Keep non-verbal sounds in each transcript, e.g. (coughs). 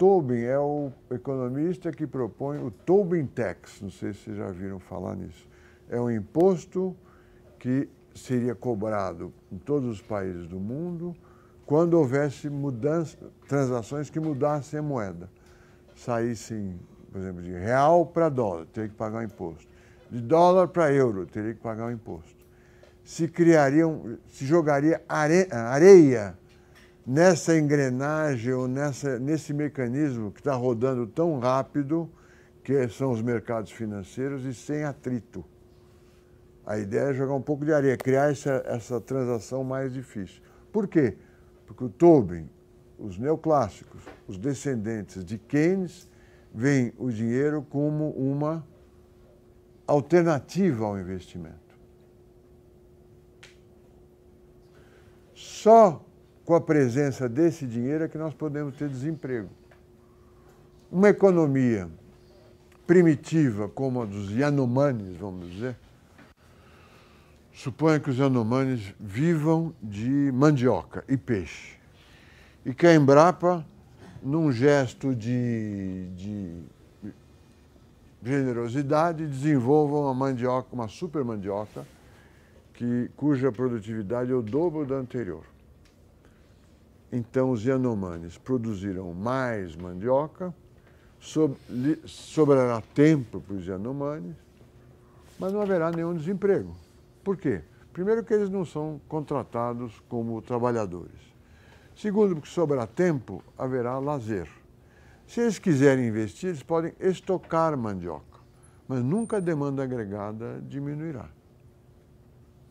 Tobin é o economista que propõe o Tobin Tax, não sei se vocês já viram falar nisso. É um imposto que seria cobrado em todos os países do mundo quando houvesse mudança, transações que mudassem a moeda. Saíssem, por exemplo, de real para dólar, teria que pagar um imposto. De dólar para euro, teria que pagar um imposto. Se criariam, se jogaria are, areia nessa engrenagem ou nessa, nesse mecanismo que está rodando tão rápido, que são os mercados financeiros, e sem atrito. A ideia é jogar um pouco de areia, criar essa, essa transação mais difícil. Por quê? Porque o Tobin, os neoclássicos, os descendentes de Keynes, veem o dinheiro como uma alternativa ao investimento. Só com a presença desse dinheiro é que nós podemos ter desemprego. Uma economia primitiva como a dos Yanomanes, vamos dizer, suponha que os Yanomanes vivam de mandioca e peixe. E que a Embrapa, num gesto de, de generosidade, desenvolva uma mandioca, uma super mandioca, que, cuja produtividade é o dobro da anterior. Então, os Yanomamis produziram mais mandioca, sobrará tempo para os Yanomamis, mas não haverá nenhum desemprego. Por quê? Primeiro, que eles não são contratados como trabalhadores. Segundo, porque sobrará tempo, haverá lazer. Se eles quiserem investir, eles podem estocar mandioca, mas nunca a demanda agregada diminuirá.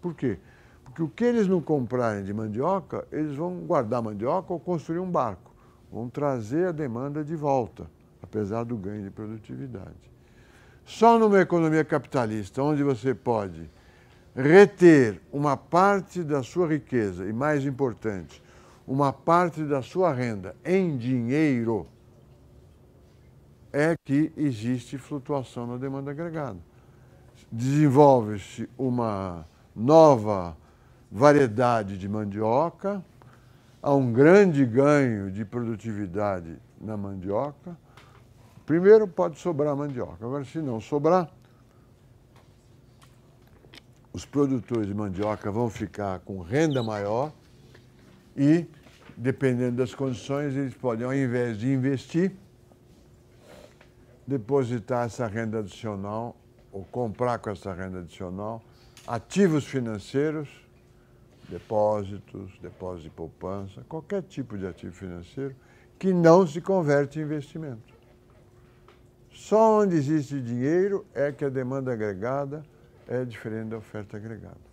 Por quê? Porque o que eles não comprarem de mandioca, eles vão guardar mandioca ou construir um barco. Vão trazer a demanda de volta, apesar do ganho de produtividade. Só numa economia capitalista, onde você pode reter uma parte da sua riqueza e, mais importante, uma parte da sua renda em dinheiro, é que existe flutuação na demanda agregada. Desenvolve-se uma nova variedade de mandioca, há um grande ganho de produtividade na mandioca. Primeiro pode sobrar mandioca, agora se não sobrar, os produtores de mandioca vão ficar com renda maior e, dependendo das condições, eles podem, ao invés de investir, depositar essa renda adicional ou comprar com essa renda adicional ativos financeiros depósitos, depósitos de poupança, qualquer tipo de ativo financeiro que não se converte em investimento. Só onde existe dinheiro é que a demanda agregada é diferente da oferta agregada.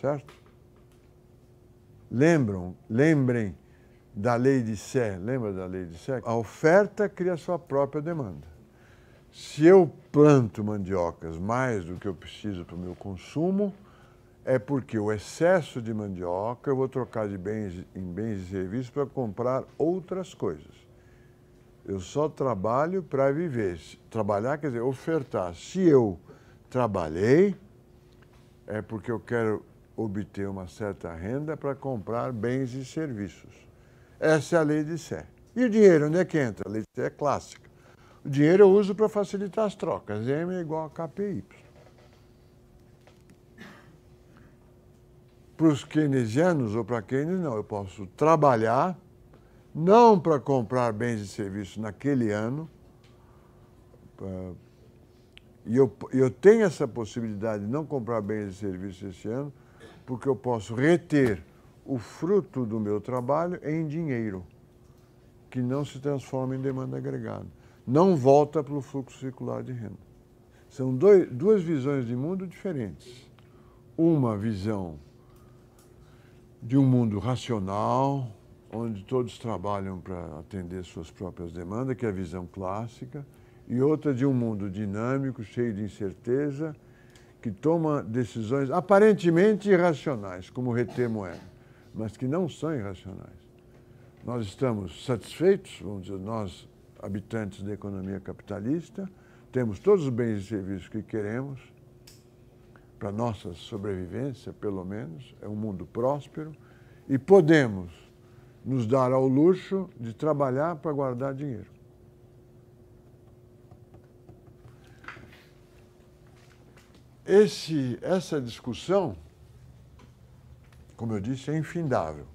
Certo? Lembram, lembrem da lei de Sé, lembra da lei de Sé? A oferta cria sua própria demanda. Se eu planto mandiocas mais do que eu preciso para o meu consumo, é porque o excesso de mandioca eu vou trocar de bens, em bens e serviços para comprar outras coisas. Eu só trabalho para viver. Trabalhar quer dizer ofertar. Se eu trabalhei, é porque eu quero obter uma certa renda para comprar bens e serviços. Essa é a lei de Sé. E o dinheiro, onde é que entra? A lei de Sé é clássica. O dinheiro eu uso para facilitar as trocas. M é igual a KPY. Para os keynesianos ou para Keynes, não. Eu posso trabalhar, não para comprar bens e serviços naquele ano, e eu, eu tenho essa possibilidade de não comprar bens e serviços esse ano, porque eu posso reter o fruto do meu trabalho em dinheiro, que não se transforma em demanda agregada. Não volta para o fluxo circular de renda. São dois, duas visões de mundo diferentes. Uma visão de um mundo racional, onde todos trabalham para atender suas próprias demandas, que é a visão clássica, e outra de um mundo dinâmico, cheio de incerteza, que toma decisões aparentemente irracionais, como reter moeda, é, mas que não são irracionais. Nós estamos satisfeitos, vamos dizer, nós, habitantes da economia capitalista, temos todos os bens e serviços que queremos, para nossa sobrevivência, pelo menos, é um mundo próspero e podemos nos dar ao luxo de trabalhar para guardar dinheiro. Esse, essa discussão, como eu disse, é infindável.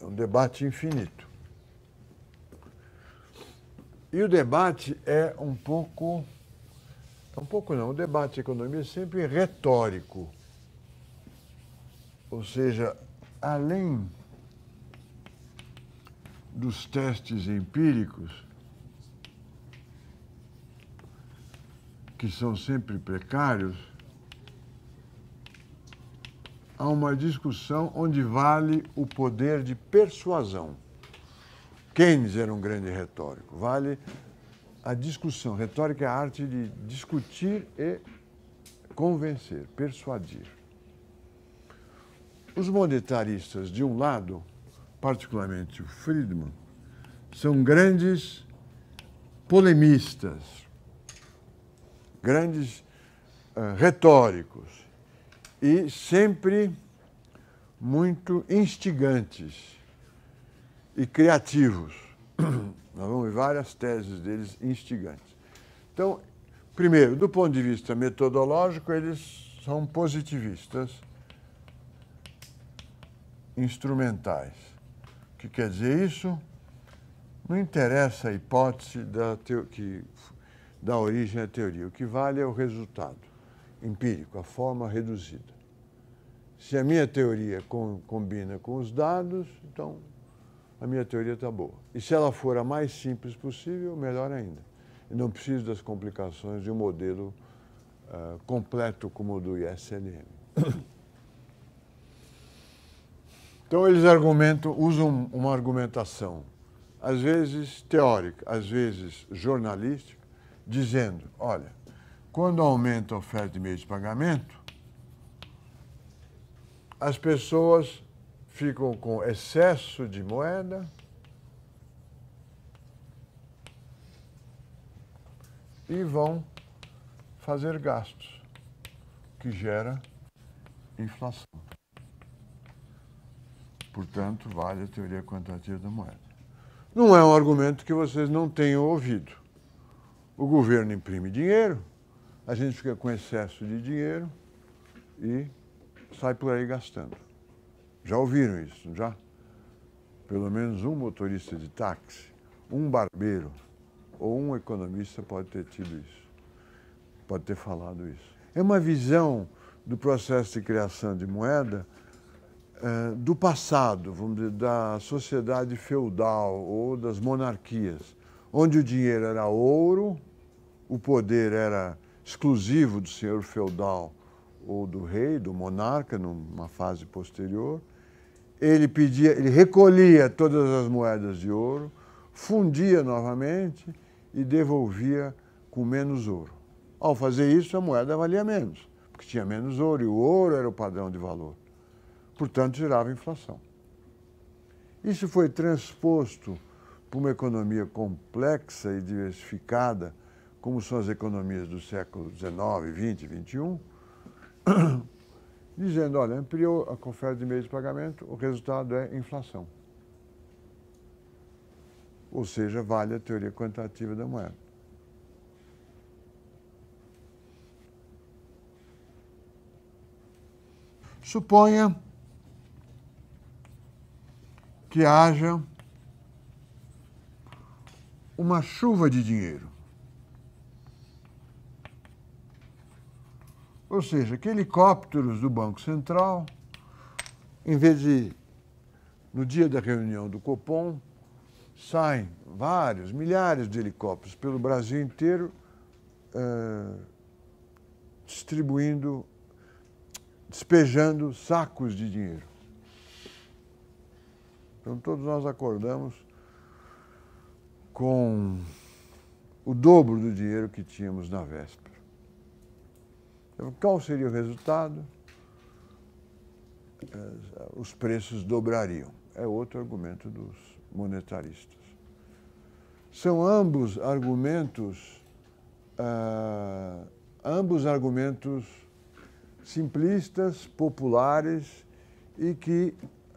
É um debate infinito. E o debate é um pouco Tampouco não. O debate de economia é sempre retórico. Ou seja, além dos testes empíricos, que são sempre precários, há uma discussão onde vale o poder de persuasão. Keynes era um grande retórico, vale a discussão. Retórica é a arte de discutir e convencer, persuadir. Os monetaristas, de um lado, particularmente o Friedman, são grandes polemistas, grandes uh, retóricos e sempre muito instigantes e criativos. (clears throat) Nós vamos ver várias teses deles instigantes. Então, primeiro, do ponto de vista metodológico, eles são positivistas instrumentais. O que quer dizer isso? Não interessa a hipótese da que dá origem à teoria. O que vale é o resultado empírico, a forma reduzida. Se a minha teoria com, combina com os dados, então a minha teoria está boa. E se ela for a mais simples possível, melhor ainda. Eu não preciso das complicações de um modelo uh, completo como o do ISLM. (coughs) Então eles argumentam, usam uma argumentação, às vezes teórica, às vezes jornalística, dizendo, olha, quando aumenta a oferta de meio de pagamento, as pessoas ficam com excesso de moeda e vão fazer gastos, que gera inflação. Portanto, vale a teoria quantitativa da moeda. Não é um argumento que vocês não tenham ouvido. O governo imprime dinheiro, a gente fica com excesso de dinheiro e sai por aí gastando. Já ouviram isso, já? Pelo menos um motorista de táxi, um barbeiro ou um economista pode ter tido isso, pode ter falado isso. É uma visão do processo de criação de moeda é, do passado, vamos dizer, da sociedade feudal ou das monarquias, onde o dinheiro era ouro, o poder era exclusivo do senhor feudal ou do rei, do monarca, numa fase posterior, ele pedia, ele recolhia todas as moedas de ouro, fundia novamente e devolvia com menos ouro. Ao fazer isso, a moeda valia menos, porque tinha menos ouro e o ouro era o padrão de valor. Portanto, gerava inflação. Isso foi transposto para uma economia complexa e diversificada, como são as economias do século XIX, XX, XXI, dizendo, olha, ampliou a oferta de meio de pagamento, o resultado é inflação. Ou seja, vale a teoria quantitativa da moeda. Suponha que haja uma chuva de dinheiro. Ou seja, que helicópteros do Banco Central, em vez de, no dia da reunião do Copom, saem vários, milhares de helicópteros pelo Brasil inteiro eh, distribuindo, despejando sacos de dinheiro. Então todos nós acordamos com o dobro do dinheiro que tínhamos na véspera. Então, qual seria o resultado? Eh, os preços dobrariam. É outro argumento dos monetaristas. São ambos argumentos, eh, ambos argumentos simplistas, populares e que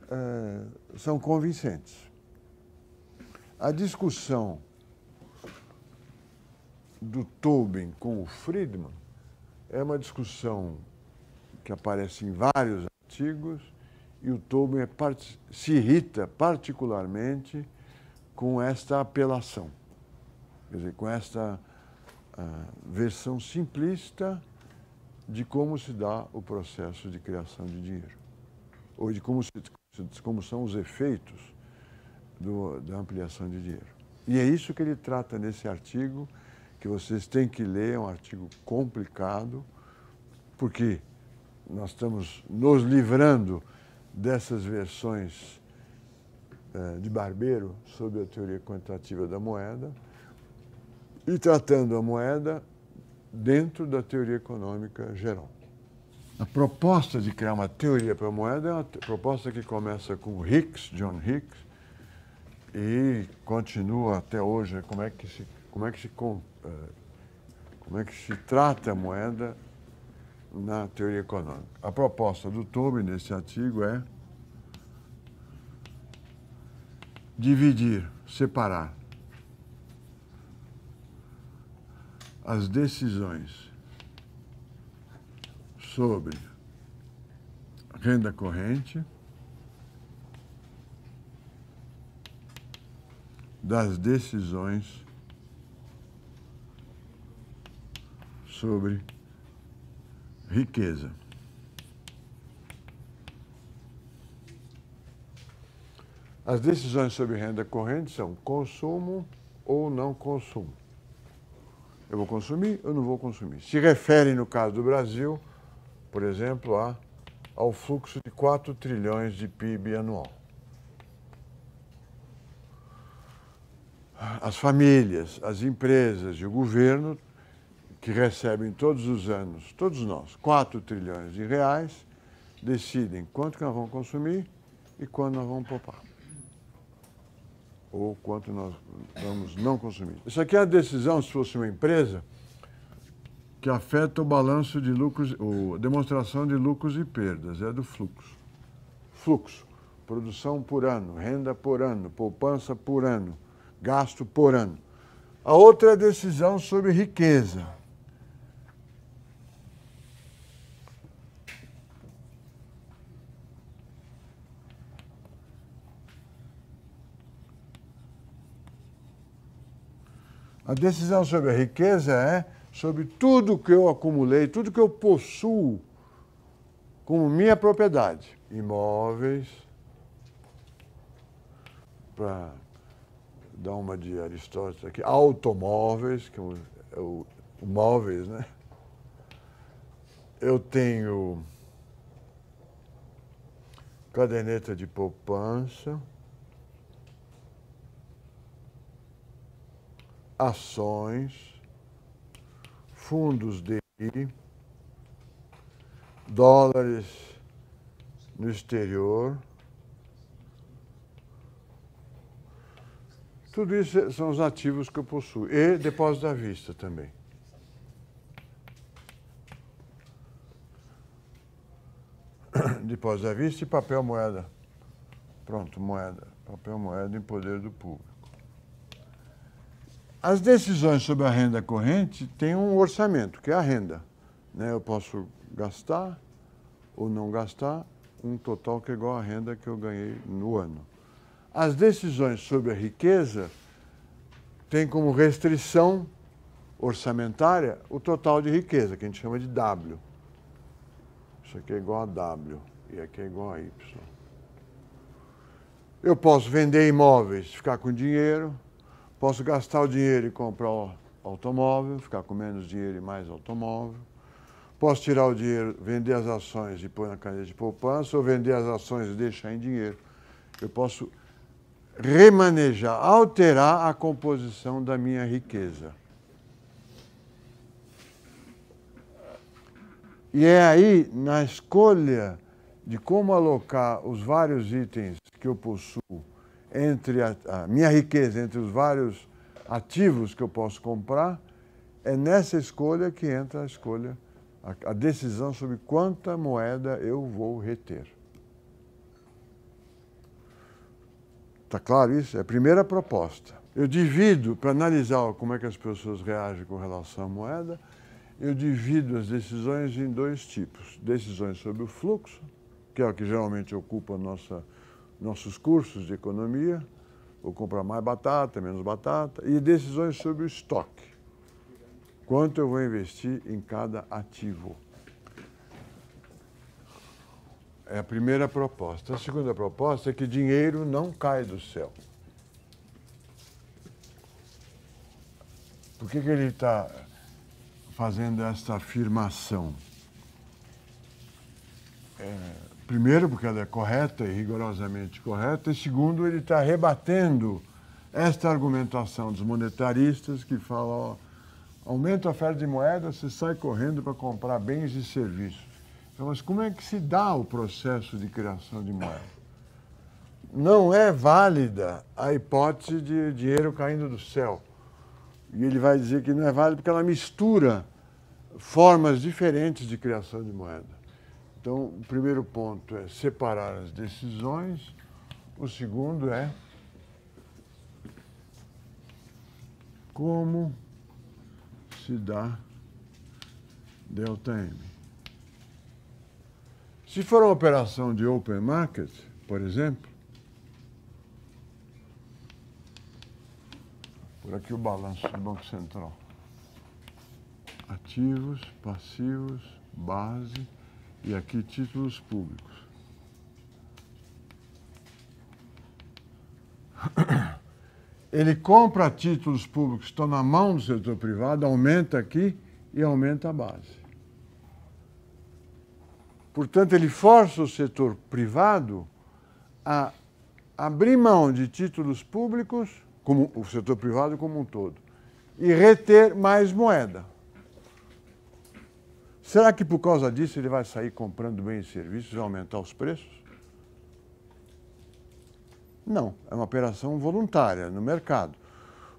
eh, são convincentes. A discussão do Tobin com o Friedman é uma discussão que aparece em vários artigos e o Tolman é se irrita particularmente com esta apelação, quer dizer, com esta uh, versão simplista de como se dá o processo de criação de dinheiro, ou de como, se, como são os efeitos do, da ampliação de dinheiro. E é isso que ele trata nesse artigo que vocês têm que ler, é um artigo complicado, porque nós estamos nos livrando dessas versões eh, de barbeiro sobre a teoria quantitativa da moeda e tratando a moeda dentro da teoria econômica geral. A proposta de criar uma teoria para a moeda é uma proposta que começa com Hicks, John Hicks, e continua até hoje. Como é que se como é que se, é, como é que se trata a moeda na teoria econômica. A proposta do Tome nesse artigo é dividir, separar as decisões sobre renda corrente das decisões sobre riqueza. As decisões sobre renda corrente são consumo ou não consumo. Eu vou consumir ou não vou consumir? Se referem, no caso do Brasil, por exemplo, a, ao fluxo de 4 trilhões de PIB anual. As famílias, as empresas e o governo que recebem todos os anos, todos nós, 4 trilhões de reais, decidem quanto que nós vamos consumir e quando nós vamos poupar. Ou quanto nós vamos não consumir. Isso aqui é a decisão, se fosse uma empresa, que afeta o balanço de lucros, ou demonstração de lucros e perdas, é do fluxo. Fluxo, produção por ano, renda por ano, poupança por ano, gasto por ano. A outra é a decisão sobre riqueza A decisão sobre a riqueza é sobre tudo que eu acumulei, tudo que eu possuo como minha propriedade. Imóveis, para dar uma de Aristóteles aqui, automóveis, que é, é o, o móveis, né? Eu tenho caderneta de poupança. ações, fundos de dólares no exterior. Tudo isso são os ativos que eu possuo. E depósito à vista também. (coughs) Depósito à vista e papel moeda. Pronto, moeda. Papel moeda em poder do público. As decisões sobre a renda corrente têm um orçamento, que é a renda. Né? Eu posso gastar ou não gastar um total que é igual à renda que eu ganhei no ano. As decisões sobre a riqueza têm como restrição orçamentária o total de riqueza, que a gente chama de W. Isso aqui é igual a W e aqui é igual a Y. Eu posso vender imóveis, ficar com dinheiro, Posso gastar o dinheiro e comprar o automóvel, ficar com menos dinheiro e mais automóvel. Posso tirar o dinheiro, vender as ações e pôr na cadeia de poupança, ou vender as ações e deixar em dinheiro. Eu posso remanejar, alterar a composição da minha riqueza. E é aí, na escolha de como alocar os vários itens que eu possuo entre a, a minha riqueza, entre os vários ativos que eu posso comprar, é nessa escolha que entra a escolha, a, a decisão sobre quanta moeda eu vou reter. Está claro isso? É a primeira proposta. Eu divido, para analisar como é que as pessoas reagem com relação à moeda, eu divido as decisões em dois tipos. Decisões sobre o fluxo, que é o que geralmente ocupa a nossa nossos cursos de economia, vou comprar mais batata, menos batata, e decisões sobre o estoque. Quanto eu vou investir em cada ativo? É a primeira proposta. A segunda proposta é que dinheiro não cai do céu. Por que, que ele está fazendo esta afirmação? É, primeiro, porque ela é correta e rigorosamente correta, e segundo, ele está rebatendo esta argumentação dos monetaristas que falam: ó, aumenta a oferta de moeda, você sai correndo para comprar bens e serviços. Então, mas como é que se dá o processo de criação de moeda? Não é válida a hipótese de dinheiro caindo do céu. E ele vai dizer que não é válida porque ela mistura formas diferentes de criação de moeda. Então, o primeiro ponto é separar as decisões, o segundo é como se dá delta M. Se for uma operação de open market, por exemplo, por aqui o balanço do Banco Central. Ativos, passivos, base, e aqui títulos públicos. (coughs) Ele compra títulos públicos, estão na mão do setor privado, aumenta aqui e aumenta a base. Portanto, ele força o setor privado a abrir mão de títulos públicos, como o setor privado como um todo, e reter mais moeda. Será que por causa disso ele vai sair comprando bens e serviços e aumentar os preços? Não, é uma operação voluntária no mercado.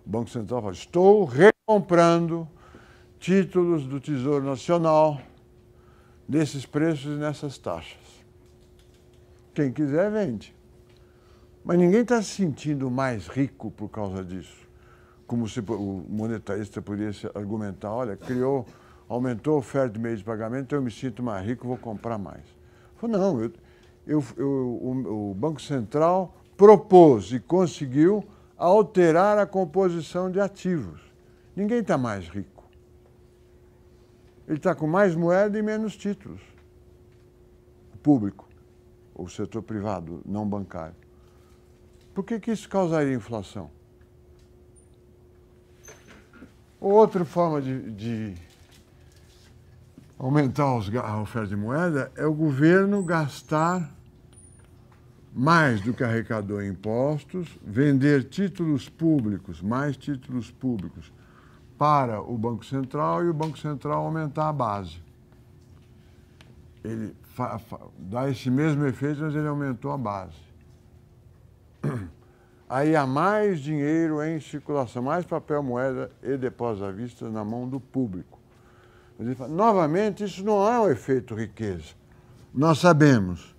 O Banco Central fala: estou recomprando títulos do Tesouro Nacional nesses preços e nessas taxas. Quem quiser, vende. Mas ninguém está se sentindo mais rico por causa disso. Como se o monetarista pudesse argumentar: olha, criou aumentou a oferta de meio de pagamento, então eu me sinto mais rico, vou comprar mais. Eu falei, não, eu, eu, eu o, o Banco Central propôs e conseguiu alterar a composição de ativos. Ninguém está mais rico. Ele está com mais moeda e menos títulos. O público, ou o setor privado, não bancário. Por que, que isso causaria inflação? Outra forma de, de aumentar os, a oferta de moeda é o governo gastar mais do que arrecadou em impostos, vender títulos públicos, mais títulos públicos para o Banco Central e o Banco Central aumentar a base. Ele dá esse mesmo efeito, mas ele aumentou a base. (clears throat) Aí há mais dinheiro em circulação, mais papel, moeda e depósito à vista na mão do público. Mas ele fala, novamente, isso não é um efeito riqueza. Nós sabemos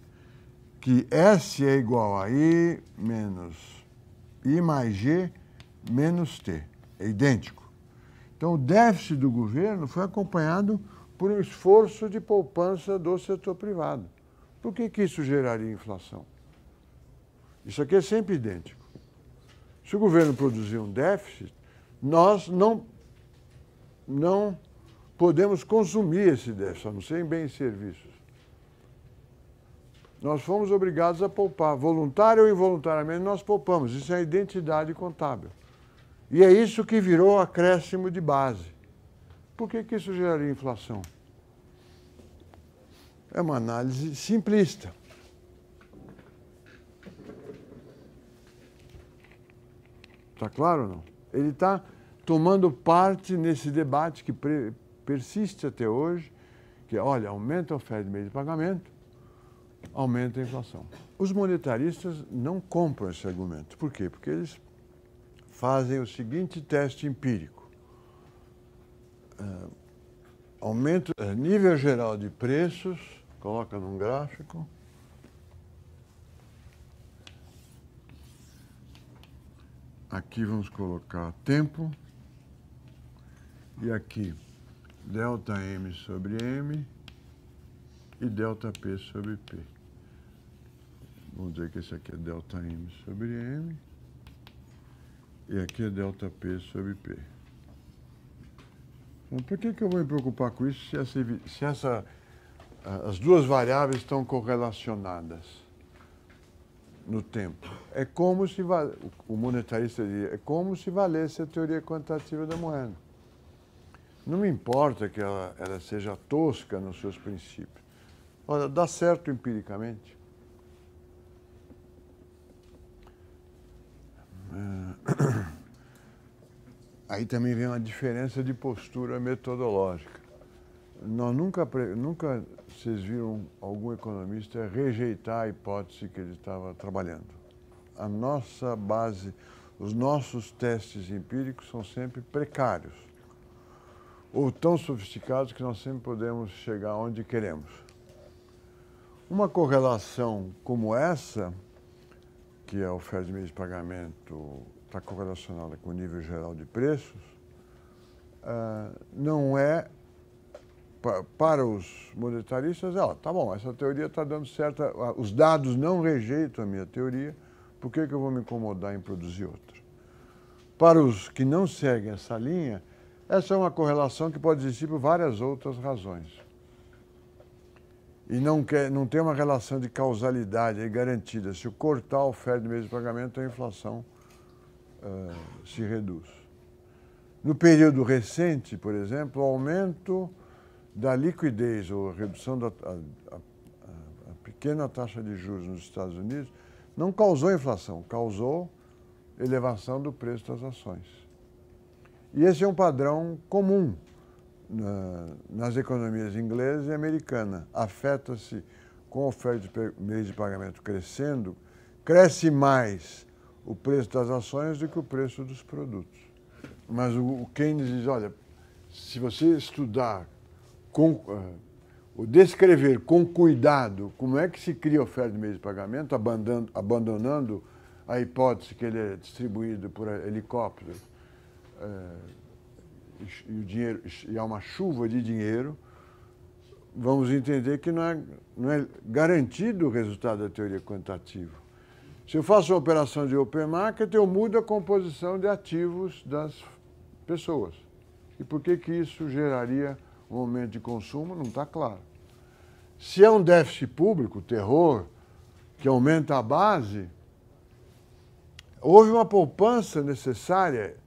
que S é igual a I menos I mais G menos T. É idêntico. Então, o déficit do governo foi acompanhado por um esforço de poupança do setor privado. Por que, que isso geraria inflação? Isso aqui é sempre idêntico. Se o governo produzir um déficit, nós não, não podemos consumir esse déficit, sem bens e serviços. Nós fomos obrigados a poupar, voluntário ou involuntariamente, nós poupamos. Isso é a identidade contábil. E é isso que virou acréscimo de base. Por que, que isso geraria inflação? É uma análise simplista. Está claro ou não? Ele está tomando parte nesse debate que pre persiste até hoje, que é, olha, aumenta a oferta de meio de pagamento, aumenta a inflação. Os monetaristas não compram esse argumento. Por quê? Porque eles fazem o seguinte teste empírico. Uh, aumento, uh, nível geral de preços, coloca num gráfico. Aqui vamos colocar tempo. E aqui delta M sobre M e delta P sobre P. Vamos dizer que esse aqui é delta M sobre M e aqui é delta P sobre P. Então, por que, que eu vou me preocupar com isso se, essa, se essa, as duas variáveis estão correlacionadas no tempo? É como se, o monetarista diria, é como se valesse a teoria quantitativa da moeda. Não me importa que ela, ela seja tosca nos seus princípios. Olha, dá certo empiricamente. Ah, aí também vem uma diferença de postura metodológica. Nós nunca, nunca vocês viram algum economista rejeitar a hipótese que ele estava trabalhando. A nossa base, os nossos testes empíricos são sempre precários ou tão sofisticados que nós sempre podemos chegar onde queremos. Uma correlação como essa, que é o oferta de de pagamento está correlacionada com o nível geral de preços, ah, não é, para os monetaristas, ah, tá bom, essa teoria está dando certo. os dados não rejeitam a minha teoria, por que, que eu vou me incomodar em produzir outra? Para os que não seguem essa linha, essa é uma correlação que pode existir por várias outras razões. E não, quer, não tem uma relação de causalidade garantida. Se o cortar oferta do de pagamento, a inflação uh, se reduz. No período recente, por exemplo, o aumento da liquidez ou a redução da a, a, a pequena taxa de juros nos Estados Unidos não causou inflação, causou elevação do preço das ações. E esse é um padrão comum na, né, nas economias inglesa e americana. Afeta-se com a oferta de meios de pagamento crescendo, cresce mais o preço das ações do que o preço dos produtos. Mas o, o Keynes diz, olha, se você estudar com, uh, descrever com cuidado como é que se cria oferta de meio de pagamento, abandonando a hipótese que ele é distribuído por helicóptero, é, e, o dinheiro, e há uma chuva de dinheiro, vamos entender que não é, não é garantido o resultado da teoria quantitativa. Se eu faço uma operação de open market, eu mudo a composição de ativos das pessoas. E por que, que isso geraria um aumento de consumo? Não está claro. Se é um déficit público, terror, que aumenta a base, houve uma poupança necessária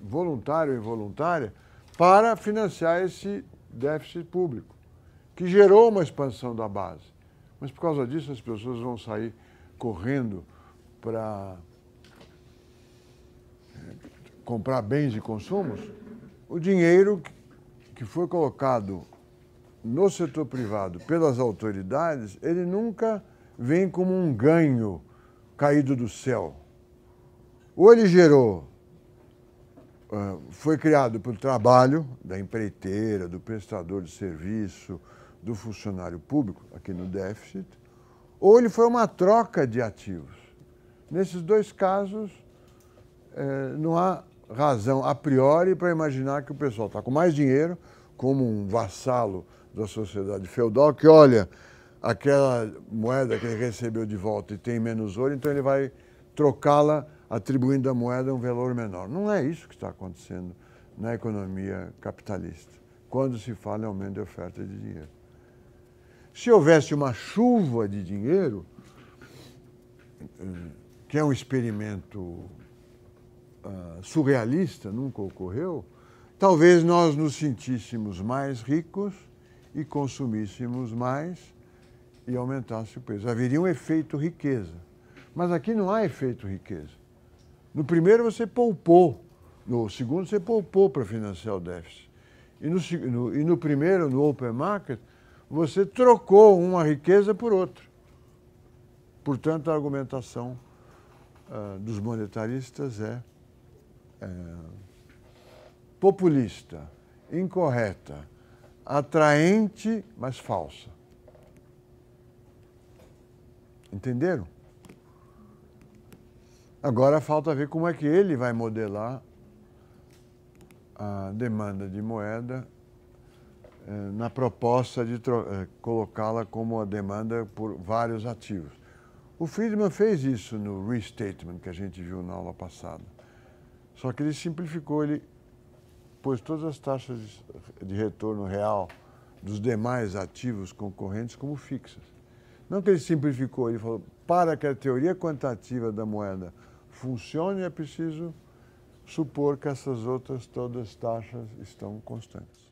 voluntária ou involuntária, para financiar esse déficit público, que gerou uma expansão da base. Mas por causa disso as pessoas vão sair correndo para eh, comprar bens e consumos, o dinheiro que foi colocado no setor privado pelas autoridades, ele nunca vem como um ganho caído do céu. Ou ele gerou ah, foi criado pelo trabalho da empreiteira, do prestador de serviço, do funcionário público, aqui no déficit, ou ele foi uma troca de ativos. Nesses dois casos, é, não há razão a priori para imaginar que o pessoal está com mais dinheiro, como um vassalo da sociedade feudal, que olha, aquela moeda que ele recebeu de volta e tem menos ouro, então ele vai trocá-la atribuindo à moeda um valor menor. Não é isso que está acontecendo na economia capitalista, quando se fala em aumento de oferta de dinheiro. Se houvesse uma chuva de dinheiro, que é um experimento uh, surrealista, nunca ocorreu, talvez nós nos sentíssemos mais ricos e consumíssemos mais e aumentasse o preço. Haveria um efeito riqueza. Mas aqui não há efeito riqueza. No primeiro você poupou, no segundo você poupou para financiar o déficit. E no, no, e no primeiro, no open market, você trocou uma riqueza por outra. Portanto, a argumentação uh, dos monetaristas é, é populista, incorreta, atraente, mas falsa. Entenderam? Agora falta ver como é que ele vai modelar a demanda de moeda eh, na proposta de eh, colocá-la como a demanda por vários ativos. O Friedman fez isso no restatement que a gente viu na aula passada. Só que ele simplificou, ele pôs todas as taxas de retorno real dos demais ativos concorrentes como fixas. Não que ele simplificou, ele falou, para que a teoria quantitativa da moeda funcione, é preciso supor que essas outras todas taxas estão constantes.